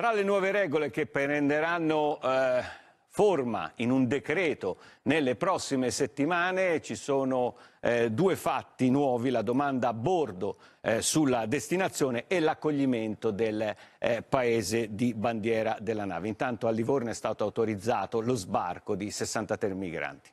Tra le nuove regole che prenderanno eh, forma in un decreto nelle prossime settimane ci sono eh, due fatti nuovi, la domanda a bordo eh, sulla destinazione e l'accoglimento del eh, paese di bandiera della nave. Intanto a Livorno è stato autorizzato lo sbarco di 63 migranti.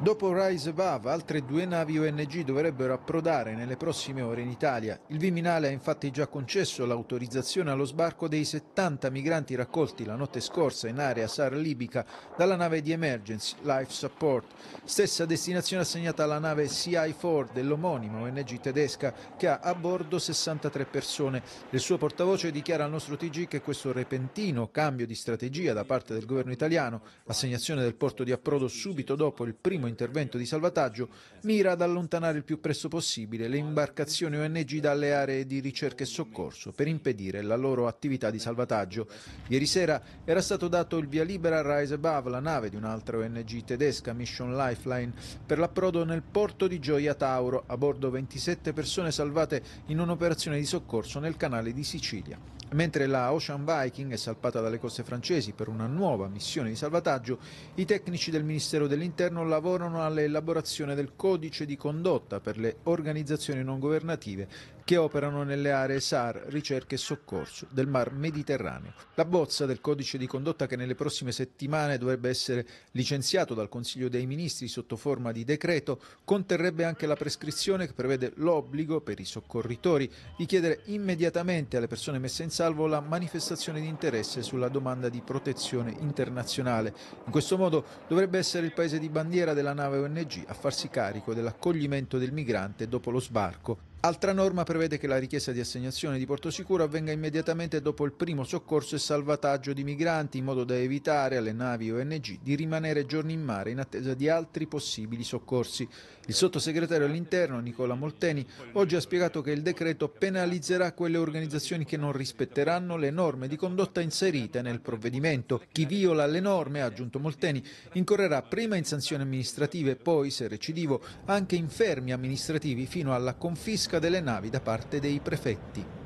Dopo Rise Above, altre due navi ONG dovrebbero approdare nelle prossime ore in Italia. Il Viminale ha infatti già concesso l'autorizzazione allo sbarco dei 70 migranti raccolti la notte scorsa in area SAR libica dalla nave di Emergency Life Support, stessa destinazione assegnata alla nave CI4 dell'omonima ONG tedesca che ha a bordo 63 persone. Il suo portavoce dichiara al nostro TG che questo repentino cambio di strategia da parte del governo italiano, assegnazione del porto di approdo subito dopo il primo intervento di salvataggio mira ad allontanare il più presto possibile le imbarcazioni ONG dalle aree di ricerca e soccorso per impedire la loro attività di salvataggio. Ieri sera era stato dato il via libera a Rise Above, la nave di un'altra ONG tedesca, Mission Lifeline, per l'approdo nel porto di Gioia Tauro, a bordo 27 persone salvate in un'operazione di soccorso nel canale di Sicilia. Mentre la Ocean Viking è salpata dalle coste francesi per una nuova missione di salvataggio, i tecnici del Ministero dell'Interno lavorano lavorano all'elaborazione del codice di condotta per le organizzazioni non governative che operano nelle aree SAR, ricerca e soccorso del Mar Mediterraneo. La bozza del codice di condotta che nelle prossime settimane dovrebbe essere licenziato dal Consiglio dei Ministri sotto forma di decreto conterrebbe anche la prescrizione che prevede l'obbligo per i soccorritori di chiedere immediatamente alle persone messe in salvo la manifestazione di interesse sulla domanda di protezione internazionale. In questo modo dovrebbe essere il paese di bandiera della la nave ONG a farsi carico dell'accoglimento del migrante dopo lo sbarco Altra norma prevede che la richiesta di assegnazione di porto sicuro avvenga immediatamente dopo il primo soccorso e salvataggio di migranti, in modo da evitare alle navi ONG di rimanere giorni in mare in attesa di altri possibili soccorsi. Il sottosegretario all'interno, Nicola Molteni, oggi ha spiegato che il decreto penalizzerà quelle organizzazioni che non rispetteranno le norme di condotta inserite nel provvedimento. Chi viola le norme, ha aggiunto Molteni, incorrerà prima in sanzioni amministrative, e poi, se recidivo, anche in fermi amministrativi fino alla confisca pesca delle navi da parte dei prefetti.